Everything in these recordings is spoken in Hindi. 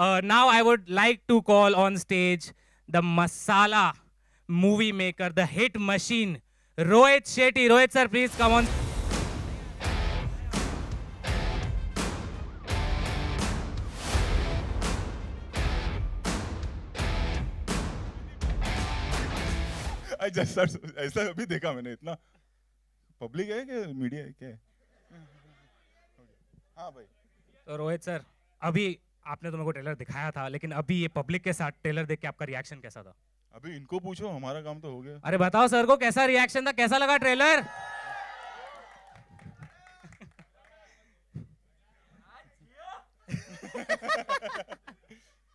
Uh, now I would like to call on stage the Masala movie maker, the hit machine, Rohit Shetty. Rohit sir, please come on. Just sir ऐसा अभी देखा मैंने इतना पब्लिक है कि मीडिया है क्या है हाँ भाई तो रोहित सर अभी आपने तो मेरे को ट्रेलर दिखाया था लेकिन अभी ये पब्लिक के साथ ट्रेलर देख के आपका रिएक्शन कैसा था अभी इनको पूछो हमारा काम तो हो गया अरे बताओ सर को कैसा रिएक्शन था कैसा लगा ट्रेलर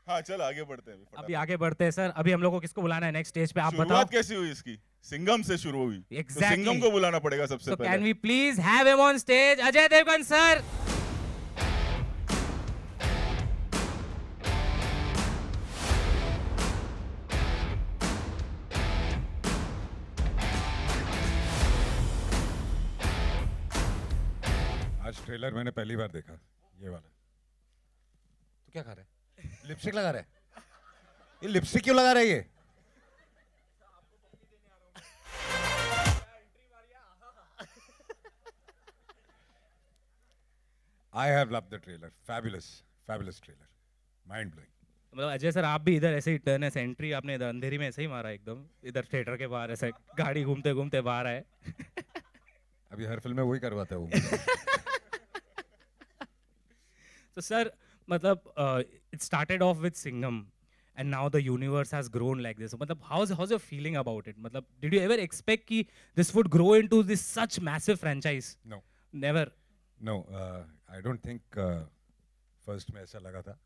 हाँ चल आगे बढ़ते हैं अभी आगे बढ़ते हैं सर अभी हम लोग को किसको बुलाना है नेक्स्ट स्टेज पे आप बताओ कैसी हुई इसकी सिंगम से शुरू हुई तो exactly. तो सिंगम को बुलाना पड़ेगा सबसे so पहले can we please have him on stage Ajay Devgan sir trailer मैंने पहली बार देखा ये वाला तो क्या खा रहे लिपस्टिक लगा रहे ये लिपस्टिक क्यों लगा रहे है ये I have love the trailer fabulous fabulous trailer mind blowing मतलब अजय सर आप भी इधर ऐसे ही टर्न ऐसे एंट्री आपने इधर अंधेरी में ऐसे ही मारा एकदम इधर थिएटर के बाहर ऐसे गाड़ी घूमते घूमते बाहर आए अभी हर फिल्म में वही करवाता हूँ तो सर मतलब it started off with Singham and now the universe has grown like this मतलब how is how is your feeling about it मतलब डिड यू एवर एक्सपेक्ट कि this would grow into this such massive franchise no never no I don't think first में ऐसा लगा था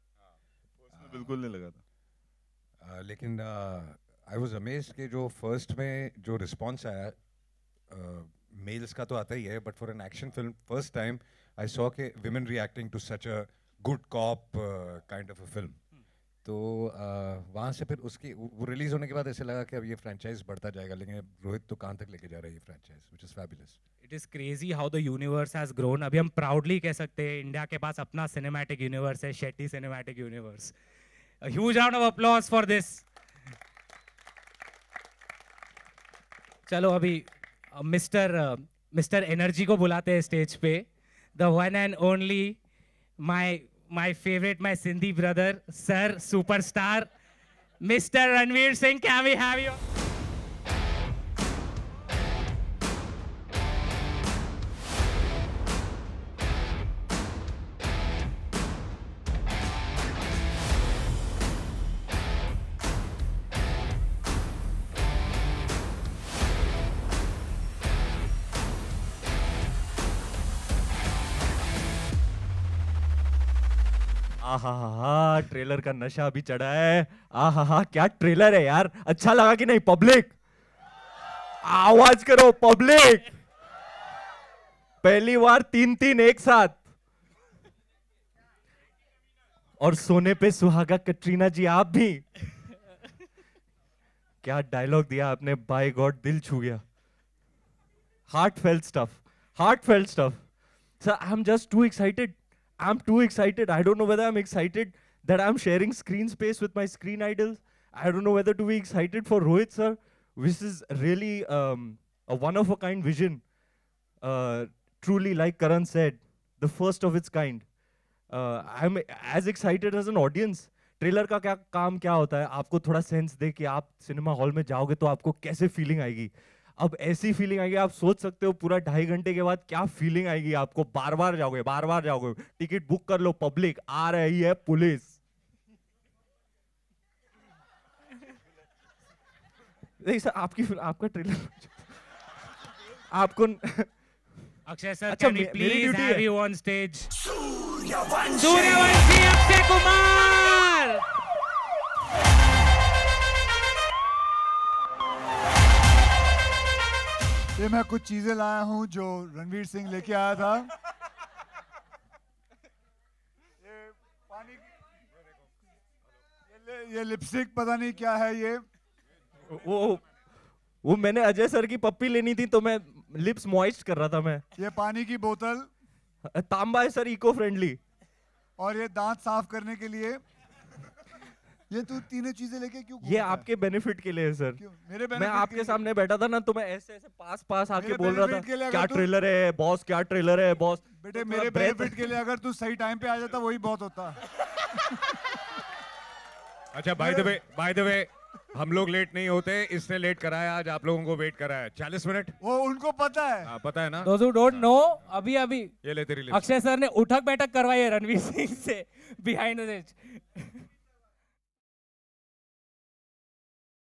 हाँ, बिल्कुल नहीं लगा था लेकिन आई वॉज अमेज के जो फर्स्ट में जो रिस्पॉन्स आया मेल्स का तो आता ही है but for an action film first time I saw के women reacting to such a good cop kind of a film तो uh, वहाँ से फिर उसकी वो रिलीज़ होने के बाद ऐसे लगा कि अब ये फ्रेंचाइज बढ़ता जाएगा लेकिन रोहित तो कहाँ तक लेके जा रहा है ये franchise which is fabulous it is crazy how the universe has grown अभी हम प्राउडली कह सकते हैं इंडिया के पास अपना सिनेमैटिक यूनिवर्स है Shetty cinematic universe huge round of applause for this चलो अभी मिस्टर मिस्टर एनर्जी को बुलाते हैं स्टेज पे the one and only, my my favorite, my Sindhi brother, sir, superstar, Mr. Ranveer Singh. Can we have you? आहा ट्रेलर का नशा अभी चढ़ा है आहा क्या ट्रेलर है यार अच्छा लगा कि नहीं पब्लिक आवाज करो पब्लिक पहली बार तीन तीन एक साथ और सोने पे सुहागा कटरीना जी आप भी क्या डायलॉग दिया आपने बाय गॉड दिल छू गया heart stuff heart fail stuff sir I am just too excited I'm too excited. I don't know whether I'm excited that I'm sharing screen space with my screen idols. I don't know whether to be excited for Rohit sir, which is really um, a one-of-a-kind vision. Uh, truly, like Karan said, the first of its kind. Uh, I'm as excited as an audience. Trailer का क्या काम क्या होता है आपको थोड़ा सेंस दे कि आप सिनेमा हॉल में जाओगे तो आपको कैसे फीलिंग आएगी अब ऐसी फीलिंग आएगी आप सोच सकते हो पूरा ढाई घंटे के बाद क्या फीलिंग आएगी आपको बार बार जाओगे बार बार जाओगे टिकट बुक कर लो पब्लिक आ रही है पुलिस नहीं सर आपकी आपका ट्रेलर आपको अक्षय सर अच्छा, please you on stage Sooryavanshi Akshay Kumar मैं कुछ चीजें लाया हूँ जो रणवीर सिंह लेके आया था ये पानी ये, ये लिपस्टिक पता नहीं क्या है ये वो वो मैंने अजय सर की पप्पी लेनी थी तो मैं लिप्स मॉइस्ट कर रहा था मैं ये पानी की बोतल तांबा है सर इको फ्रेंडली और ये दांत साफ करने के लिए ये तू तो तीनों चीजें लेके क्यों ये आपके बेनिफिट के लिए है सर मेरे मैं आपके सामने बैठा था ना तो मैं ऐसे ऐसे पास पास आके बोल रहा था क्या ट्रेलर है बॉस क्या ट्रेलर है बॉस बेटे तो मेरे बेनिफिट के लिए अगर तू सही टाइम पे आ जाता वही बहुत होता अच्छा by the way by the way हम लोग लेट नहीं होते इसने लेट कराया आज आप लोगों को वेट कराया चालीस मिनट वो उनको पता है आ, हाँ, पता है ना दोस्तों डोंट नो अभी अभी ये ले तेरी अक्षय सर ने उठक बैठक करवाई है रणवीर सिंह से बिहाइंड द